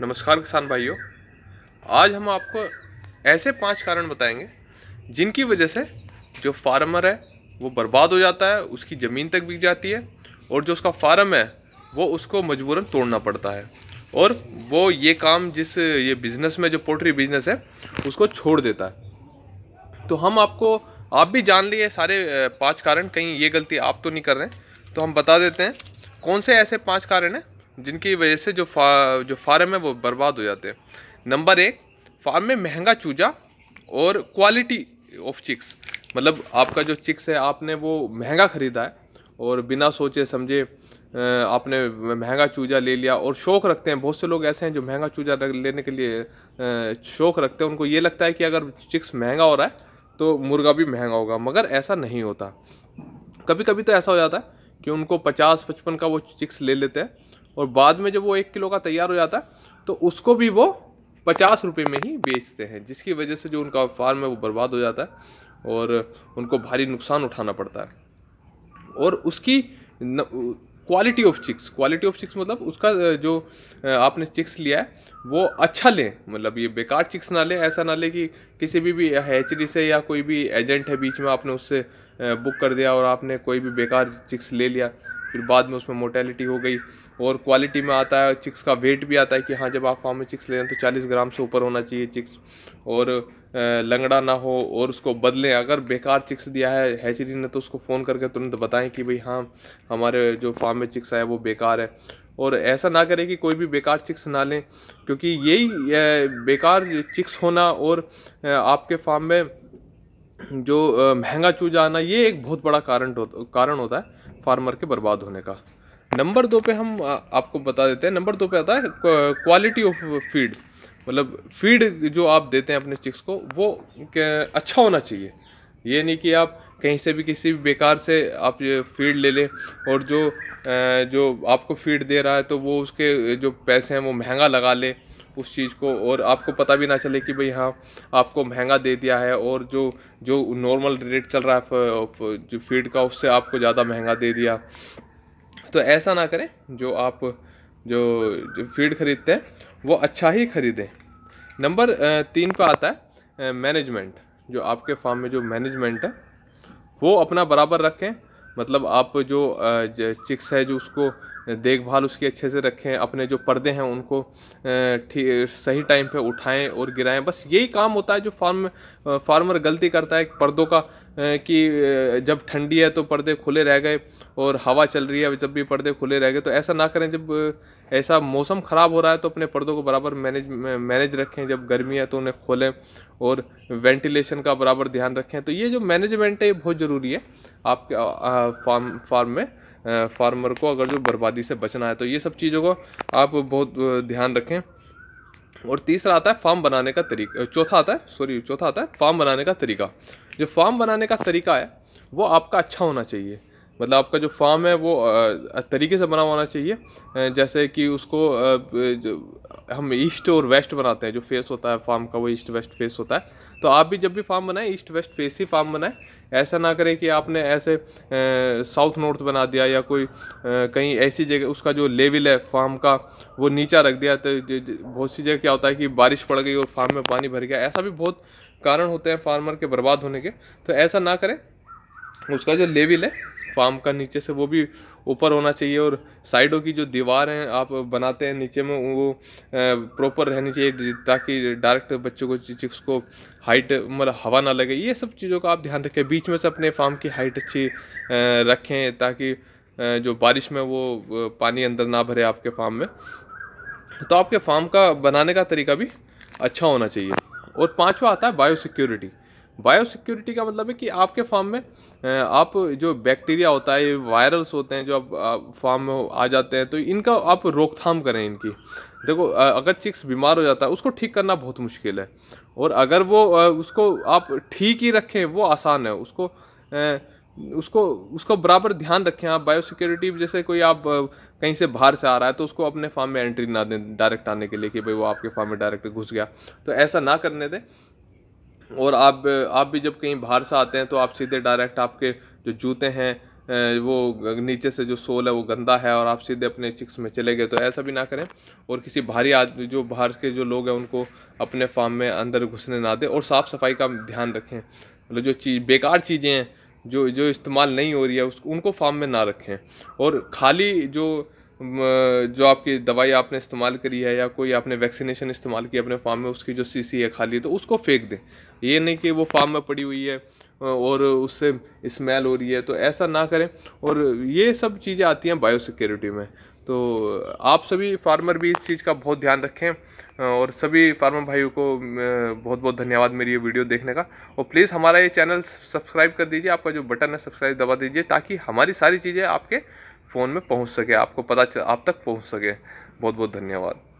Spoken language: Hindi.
नमस्कार किसान भाइयों आज हम आपको ऐसे पांच कारण बताएंगे जिनकी वजह से जो फार्मर है वो बर्बाद हो जाता है उसकी ज़मीन तक बिक जाती है और जो उसका फार्म है वो उसको मजबूरन तोड़ना पड़ता है और वो ये काम जिस ये बिज़नेस में जो पोल्ट्री बिज़नेस है उसको छोड़ देता है तो हम आपको आप भी जान लिए सारे पाँच कारण कहीं ये गलती आप तो नहीं कर रहे हैं तो हम बता देते हैं कौन से ऐसे पाँच कारण हैं जिनकी वजह से जो फा, जो फार्म है वो बर्बाद हो जाते हैं नंबर एक फार्म में महंगा चूजा और क्वालिटी ऑफ चिक्स मतलब आपका जो चिक्स है आपने वो महंगा ख़रीदा है और बिना सोचे समझे आपने महंगा चूजा ले लिया और शौक़ रखते हैं बहुत से लोग ऐसे हैं जो महंगा चूजा लेने के लिए शौक़ रखते हैं उनको ये लगता है कि अगर चिक्स महंगा हो रहा है तो मुर्गा भी महंगा होगा मगर ऐसा नहीं होता कभी कभी तो ऐसा हो जाता है कि उनको पचास पचपन का वो चिक्स ले लेते हैं और बाद में जब वो एक किलो का तैयार हो जाता है तो उसको भी वो पचास रुपये में ही बेचते हैं जिसकी वजह से जो उनका फार्म है वो बर्बाद हो जाता है और उनको भारी नुकसान उठाना पड़ता है और उसकी न, quality of chicks quality of chicks मतलब उसका जो आपने चिक्स लिया है वो अच्छा लें मतलब ये बेकार चिक्स ना लें ऐसा ना लें कि किसी भी भी हैचरी से या कोई भी एजेंट है बीच में आपने उससे बुक कर दिया और आपने कोई भी बेकार चिक्स ले लिया फिर बाद में उसमें मोटेलिटी हो गई और क्वालिटी में आता है चिक्स का वेट भी आता है कि हाँ जब आप फार्म में चिक्स ले रहे हैं तो चालीस ग्राम से ऊपर होना चाहिए चिक्स और लंगड़ा ना हो और उसको बदलें अगर बेकार चिक्स दिया है हैचरी ने तो उसको फ़ोन करके तुरंत बताएं कि भाई हाँ हमारे जो फार्म में चिक्स है वो बेकार है और ऐसा ना करें कि कोई भी बेकार चिक्स ना लें क्योंकि यही बेकार चिक्स होना और आपके फार्म में जो महंगा चूजा आना ये एक बहुत बड़ा कारण कारण होता है फार्मर के बर्बाद होने का नंबर दो पे हम आपको बता देते हैं नंबर दो पे आता है क्वालिटी ऑफ फीड मतलब फीड जो आप देते हैं अपने चिक्स को वो अच्छा होना चाहिए ये नहीं कि आप कहीं से भी किसी भी बेकार से आप फीड ले लें और जो जो आपको फीड दे रहा है तो वो उसके जो पैसे हैं वो महंगा लगा ले उस चीज़ को और आपको पता भी ना चले कि भाई हाँ आपको महंगा दे दिया है और जो जो नॉर्मल रेट चल रहा है जो फीड का उससे आपको ज़्यादा महंगा दे दिया तो ऐसा ना करें जो आप जो, जो फीड ख़रीदते हैं वो अच्छा ही ख़रीदें नंबर तीन पर आता है मैनेजमेंट जो आपके फार्म में जो मैनेजमेंट है वो अपना बराबर रखें मतलब आप जो चिक्स है जो उसको देखभाल उसकी अच्छे से रखें अपने जो पर्दे हैं उनको ठीक सही टाइम पे उठाएं और गिराएं बस यही काम होता है जो फार्म फार्मर गलती करता है पर्दों का कि जब ठंडी है तो पर्दे खुले रह गए और हवा चल रही है जब भी पर्दे खुले रह गए तो ऐसा ना करें जब ऐसा मौसम ख़राब हो रहा है तो अपने पर्दों को बराबर मैनेज मैनेज रखें जब गर्मी है तो उन्हें खोलें और वेंटिलेशन का बराबर ध्यान रखें तो ये जो मैनेजमेंट है ये बहुत ज़रूरी है आप फार्म फार्म में फार्मर को अगर जो बर्बादी से बचना है तो ये सब चीज़ों को आप बहुत ध्यान रखें और तीसरा आता है फार्म बनाने का तरीका चौथा आता है सॉरी चौथा आता है फार्म बनाने का तरीका जो फार्म बनाने का तरीका है वो आपका अच्छा होना चाहिए मतलब आपका जो फार्म है वो तरीके से बना होना चाहिए जैसे कि उसको हम ईस्ट और वेस्ट बनाते हैं जो फेस होता है फार्म का वो ईस्ट वेस्ट फेस होता है तो आप भी जब भी फार्म बनाएं ईस्ट वेस्ट फेस ही फार्म बनाएं ऐसा ना करें कि आपने ऐसे साउथ नॉर्थ बना दिया या कोई कहीं ऐसी जगह उसका जो लेवल है फार्म का वो नीचा रख दिया तो बहुत सी जगह क्या होता है कि बारिश पड़ गई और फार्म में पानी भर गया ऐसा भी बहुत कारण होते हैं फार्मर के बर्बाद होने के तो ऐसा ना करें उसका जो लेवल है फार्म का नीचे से वो भी ऊपर होना चाहिए और साइडों की जो दीवार हैं आप बनाते हैं नीचे में वो प्रॉपर रहनी चाहिए ताकि डायरेक्ट बच्चों को चिक्स को हाइट मतलब हवा ना लगे ये सब चीज़ों का आप ध्यान रखें बीच में से अपने फार्म की हाइट अच्छी रखें ताकि जो बारिश में वो पानी अंदर ना भरे आपके फार्म में तो आपके फार्म का बनाने का तरीका भी अच्छा होना चाहिए और पांचवा आता है बायो सिक्योरिटी बायोसिक्योरिटी का मतलब है कि आपके फार्म में आप जो बैक्टीरिया होता है वायरल्स होते हैं जो आप फार्म में आ जाते हैं तो इनका आप रोकथाम करें इनकी देखो अगर चिक्स बीमार हो जाता है उसको ठीक करना बहुत मुश्किल है और अगर वो उसको आप ठीक ही रखें वो आसान है उसको उसको उसको बराबर ध्यान रखें आप बायोसिक्योरिटी जैसे कोई आप कहीं से बाहर से आ रहा है तो उसको अपने फार्म में एंट्री ना दें डायरेक्ट आने के लिए कि भाई वो आपके फार्म में डायरेक्ट घुस गया तो ऐसा ना करने दें और आप आप भी जब कहीं बाहर से आते हैं तो आप सीधे डायरेक्ट आपके जो जूते हैं वो नीचे से जो सोल है वो गंदा है और आप सीधे अपने चिक्स में चले गए तो ऐसा भी ना करें और किसी भारी आदमी जो बाहर के जो लोग हैं उनको अपने फार्म में अंदर घुसने ना दें और साफ़ सफाई का ध्यान रखें मतलब जो चीज़ बेकार चीज़ें हैं जो जो इस्तेमाल नहीं हो रही है उसको उनको फार्म में ना रखें और खाली जो जो आपकी दवाई आपने इस्तेमाल करी है या कोई आपने वैक्सीनेशन इस्तेमाल की अपने फार्म में उसकी जो सीसी है खाली तो उसको फेंक दें ये नहीं कि वो फार्म में पड़ी हुई है और उससे स्मेल हो रही है तो ऐसा ना करें और ये सब चीज़ें आती हैं बायोसिक्योरिटी में तो आप सभी फार्मर भी इस चीज़ का बहुत ध्यान रखें और सभी फार्मर भाइयों को बहुत बहुत धन्यवाद मेरी ये वीडियो देखने का और प्लीज़ हमारा ये चैनल सब्सक्राइब कर दीजिए आपका जो बटन है सब्सक्राइब दबा दीजिए ताकि हमारी सारी चीज़ें आपके फ़ोन में पहुँच सके आपको पता आप तक पहुँच सके बहुत बहुत धन्यवाद